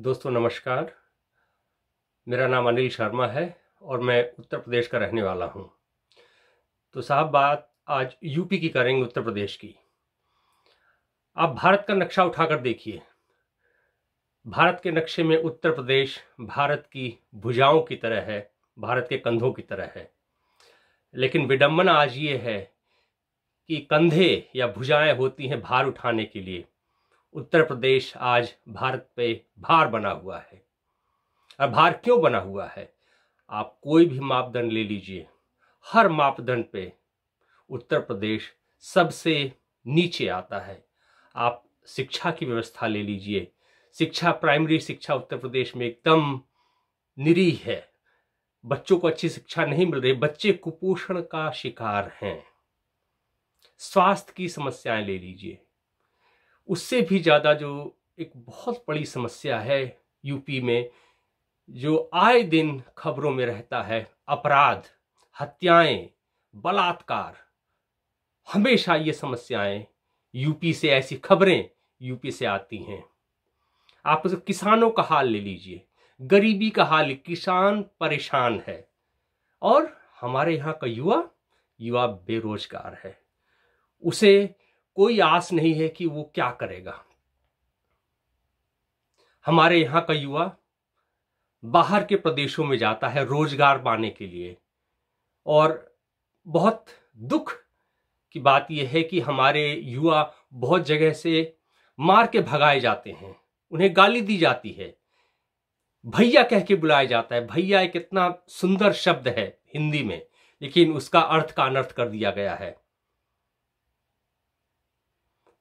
दोस्तों नमस्कार मेरा नाम अनिल शर्मा है और मैं उत्तर प्रदेश का रहने वाला हूँ तो साहब बात आज यूपी की करेंगे उत्तर प्रदेश की आप भारत का नक्शा उठाकर देखिए भारत के नक्शे में उत्तर प्रदेश भारत की भुजाओं की तरह है भारत के कंधों की तरह है लेकिन विडंबना आज ये है कि कंधे या भुजाएं होती हैं भार उठाने के लिए उत्तर प्रदेश आज भारत पे भार बना हुआ है और भार क्यों बना हुआ है आप कोई भी मापदंड ले लीजिए हर मापदंड पे उत्तर प्रदेश सबसे नीचे आता है आप शिक्षा की व्यवस्था ले लीजिए शिक्षा प्राइमरी शिक्षा उत्तर प्रदेश में एकदम निरीह है बच्चों को अच्छी शिक्षा नहीं मिल रही बच्चे कुपोषण का शिकार हैं स्वास्थ्य की समस्याएं ले लीजिए उससे भी ज़्यादा जो एक बहुत बड़ी समस्या है यूपी में जो आए दिन खबरों में रहता है अपराध हत्याएं बलात्कार हमेशा ये समस्याएं यूपी से ऐसी खबरें यूपी से आती हैं आप किसानों का हाल ले लीजिए गरीबी का हाल किसान परेशान है और हमारे यहाँ का युवा युवा बेरोजगार है उसे कोई आस नहीं है कि वो क्या करेगा हमारे यहां का युवा बाहर के प्रदेशों में जाता है रोजगार पाने के लिए और बहुत दुख की बात यह है कि हमारे युवा बहुत जगह से मार के भगाए जाते हैं उन्हें गाली दी जाती है भैया कह के बुलाया जाता है भैया एक इतना सुंदर शब्द है हिंदी में लेकिन उसका अर्थ का अनर्थ कर दिया गया है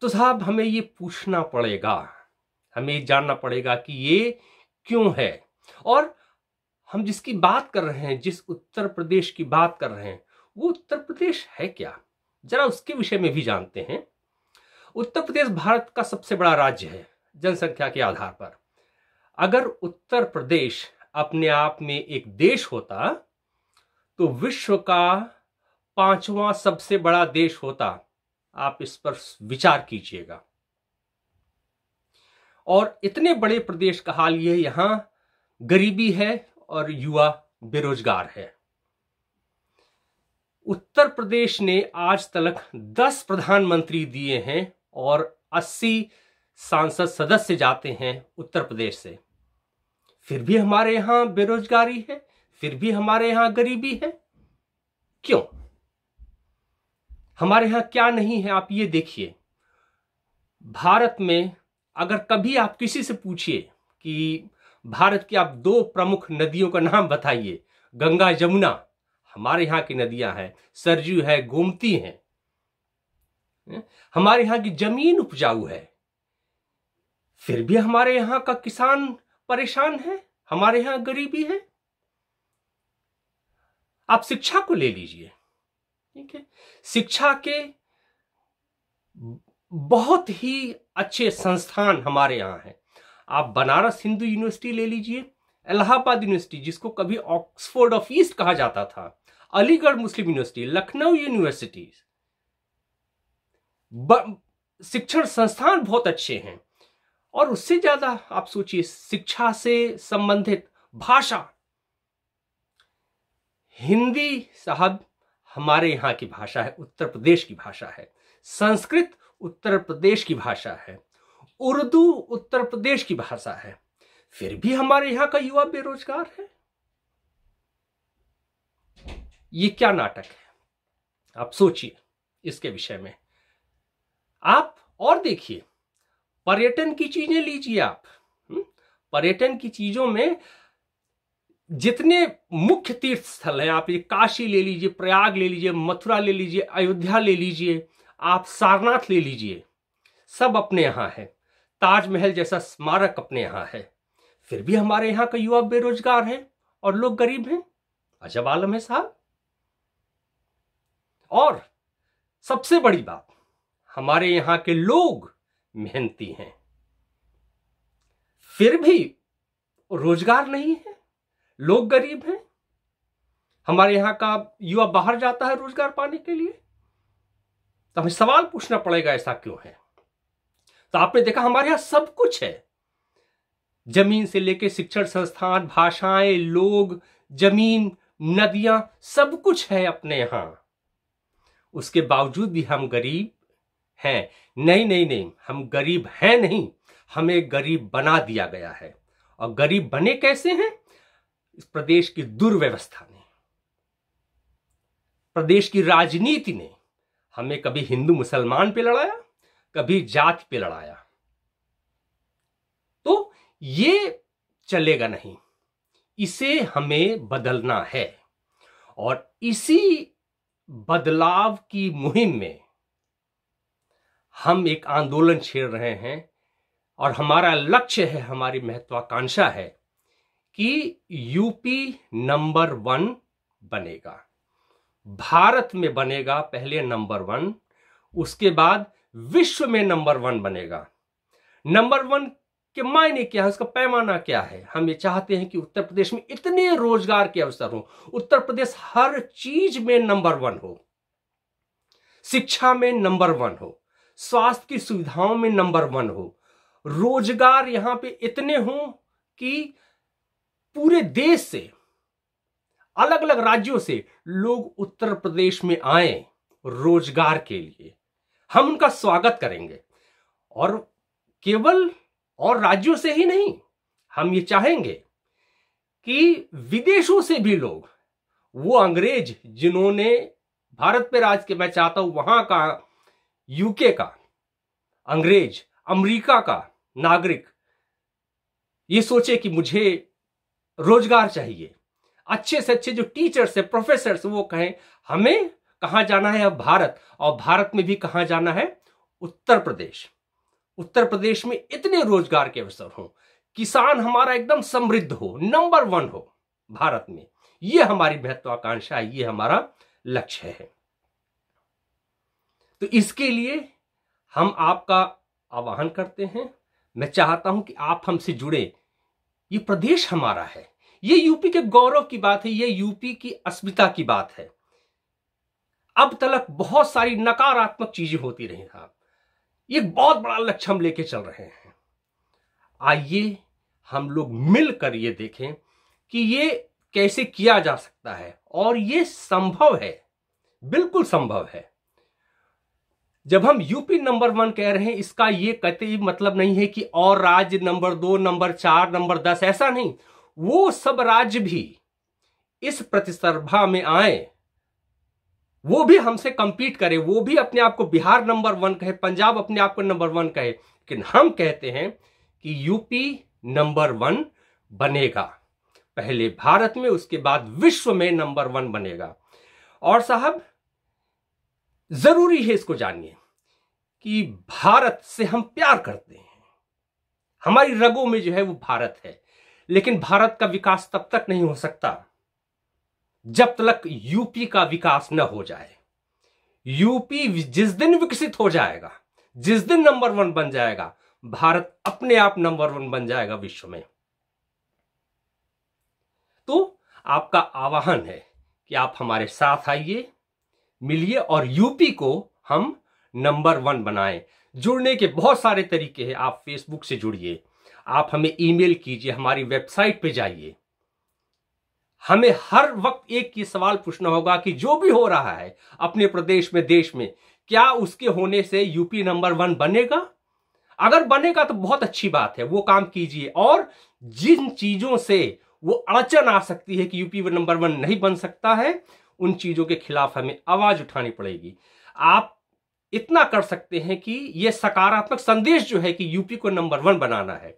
तो साहब हमें ये पूछना पड़ेगा हमें जानना पड़ेगा कि ये क्यों है और हम जिसकी बात कर रहे हैं जिस उत्तर प्रदेश की बात कर रहे हैं वो उत्तर प्रदेश है क्या जरा उसके विषय में भी जानते हैं उत्तर प्रदेश भारत का सबसे बड़ा राज्य है जनसंख्या के आधार पर अगर उत्तर प्रदेश अपने आप में एक देश होता तो विश्व का पांचवा सबसे बड़ा देश होता आप इस पर विचार कीजिएगा और इतने बड़े प्रदेश का हाल ये यहां गरीबी है और युवा बेरोजगार है उत्तर प्रदेश ने आज तक 10 प्रधानमंत्री दिए हैं और 80 सांसद सदस्य जाते हैं उत्तर प्रदेश से फिर भी हमारे यहां बेरोजगारी है फिर भी हमारे यहां गरीबी है क्यों हमारे यहां क्या नहीं है आप ये देखिए भारत में अगर कभी आप किसी से पूछिए कि भारत की आप दो प्रमुख नदियों का नाम बताइए गंगा यमुना हमारे यहां की नदियां हैं सरजू है गोमती है हमारे यहां की जमीन उपजाऊ है फिर भी हमारे यहां का किसान परेशान है हमारे यहां गरीबी है आप शिक्षा को ले लीजिए ठीक है शिक्षा के बहुत ही अच्छे संस्थान हमारे यहाँ हैं आप बनारस हिंदू यूनिवर्सिटी ले लीजिए इलाहाबाद यूनिवर्सिटी जिसको कभी ऑक्सफोर्ड ऑफ ईस्ट कहा जाता था Aligarh Muslim university Lucknow university शिक्षण संस्थान बहुत अच्छे हैं और उससे ज्यादा आप सोचिए शिक्षा से संबंधित भाषा हिंदी साहब हमारे यहाँ की भाषा है उत्तर प्रदेश की भाषा है संस्कृत उत्तर प्रदेश की भाषा है उर्दू उत्तर प्रदेश की भाषा है फिर भी हमारे यहाँ का युवा बेरोजगार है ये क्या नाटक है आप सोचिए इसके विषय में आप और देखिए पर्यटन की चीजें लीजिए आप हम्म, पर्यटन की चीजों में जितने मुख्य तीर्थ स्थल हैं आप ये काशी ले लीजिए प्रयाग ले लीजिए मथुरा ले लीजिए अयोध्या ले लीजिए आप सारनाथ ले लीजिए सब अपने यहाँ है ताजमहल जैसा स्मारक अपने यहाँ है फिर भी हमारे यहाँ का युवा बेरोजगार है और लोग गरीब हैं अजब आलम है साहब और सबसे बड़ी बात हमारे यहाँ के लोग मेहनती हैं फिर भी रोजगार नहीं है लोग गरीब हैं हमारे यहाँ का युवा बाहर जाता है रोजगार पाने के लिए तो हमें सवाल पूछना पड़ेगा ऐसा क्यों है तो आपने देखा हमारे यहाँ सब कुछ है जमीन से लेकर शिक्षण संस्थान भाषाएं लोग जमीन नदियां सब कुछ है अपने यहाँ उसके बावजूद भी हम गरीब हैं नहीं नहीं नहीं हम गरीब हैं नहीं हमें गरीब बना दिया गया है और गरीब बने कैसे हैं इस प्रदेश की दुर्व्यवस्था ने प्रदेश की राजनीति ने हमें कभी हिंदू मुसलमान पे लड़ाया कभी जात पे लड़ाया तो ये चलेगा नहीं इसे हमें बदलना है और इसी बदलाव की मुहिम में हम एक आंदोलन छेड़ रहे हैं और हमारा लक्ष्य है हमारी महत्वाकांक्षा है कि यूपी नंबर वन बनेगा भारत में बनेगा पहले नंबर वन उसके बाद विश्व में नंबर वन बनेगा नंबर वन के मायने क्या है उसका पैमाना क्या है हम ये चाहते हैं कि उत्तर प्रदेश में इतने रोजगार के अवसर हो उत्तर प्रदेश हर चीज में नंबर वन हो शिक्षा में नंबर वन हो स्वास्थ्य की सुविधाओं में नंबर वन हो रोजगार यहां पे इतने हो कि पूरे देश से अलग अलग राज्यों से लोग उत्तर प्रदेश में आए रोजगार के लिए हम उनका स्वागत करेंगे और केवल और राज्यों से ही नहीं हम ये चाहेंगे कि विदेशों से भी लोग वो अंग्रेज जिन्होंने भारत पे राज के मैं चाहता हूं वहां का यूके का अंग्रेज अमेरिका का नागरिक ये सोचे कि मुझे रोजगार चाहिए अच्छे से अच्छे जो टीचर्स है प्रोफेसर वो कहें हमें कहा जाना है अब भारत और भारत में भी कहा जाना है उत्तर प्रदेश उत्तर प्रदेश में इतने रोजगार के अवसर हो किसान हमारा एकदम समृद्ध हो नंबर वन हो भारत में यह हमारी महत्वाकांक्षा है ये हमारा लक्ष्य है तो इसके लिए हम आपका आवाहन करते हैं मैं चाहता हूं कि आप हमसे जुड़े ये प्रदेश हमारा है ये यूपी के गौरव की बात है ये यूपी की अस्मिता की बात है अब तक बहुत सारी नकारात्मक चीजें होती रही साहब ये बहुत बड़ा लक्ष्य हम लेके चल रहे हैं आइए हम लोग मिलकर ये देखें कि ये कैसे किया जा सकता है और ये संभव है बिल्कुल संभव है जब हम यूपी नंबर वन कह रहे हैं इसका ये कतई मतलब नहीं है कि और राज्य नंबर दो नंबर चार नंबर दस ऐसा नहीं वो सब राज्य भी इस प्रतिस्पर्धा में आए वो भी हमसे कंपीट करे वो भी अपने आप को बिहार नंबर वन कहे पंजाब अपने आप को नंबर वन कहे लेकिन हम कहते हैं कि यूपी नंबर वन बनेगा पहले भारत में उसके बाद विश्व में नंबर वन बनेगा और साहब जरूरी है इसको जानिए कि भारत से हम प्यार करते हैं हमारी रगों में जो है वो भारत है लेकिन भारत का विकास तब तक नहीं हो सकता जब तक यूपी का विकास न हो जाए यूपी जिस दिन विकसित हो जाएगा जिस दिन नंबर वन बन जाएगा भारत अपने आप नंबर वन बन जाएगा विश्व में तो आपका आवाहन है कि आप हमारे साथ आइए मिलिए और यूपी को हम नंबर वन बनाएं जुड़ने के बहुत सारे तरीके हैं आप फेसबुक से जुड़िए आप हमें ईमेल कीजिए हमारी वेबसाइट पे जाइए हमें हर वक्त एक ये सवाल पूछना होगा कि जो भी हो रहा है अपने प्रदेश में देश में क्या उसके होने से यूपी नंबर वन बनेगा अगर बनेगा तो बहुत अच्छी बात है वो काम कीजिए और जिन चीजों से वो अड़चन आ सकती है कि यूपी नंबर वन नहीं बन सकता है उन चीज़ों के खिलाफ हमें आवाज़ उठानी पड़ेगी आप इतना कर सकते हैं कि यह सकारात्मक संदेश जो है कि यूपी को नंबर वन बनाना है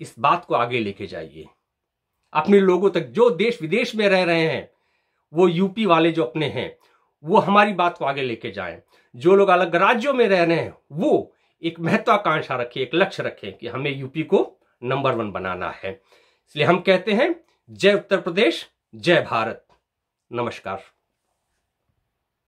इस बात को आगे लेके जाइए अपने लोगों तक जो देश विदेश में रह रहे हैं वो यूपी वाले जो अपने हैं वो हमारी बात को आगे लेके जाए जो लोग अलग राज्यों में रह रहे हैं वो एक महत्वाकांक्षा रखें एक लक्ष्य रखें कि हमें यूपी को नंबर वन बनाना है इसलिए हम कहते हैं जय उत्तर प्रदेश जय भारत नमस्कार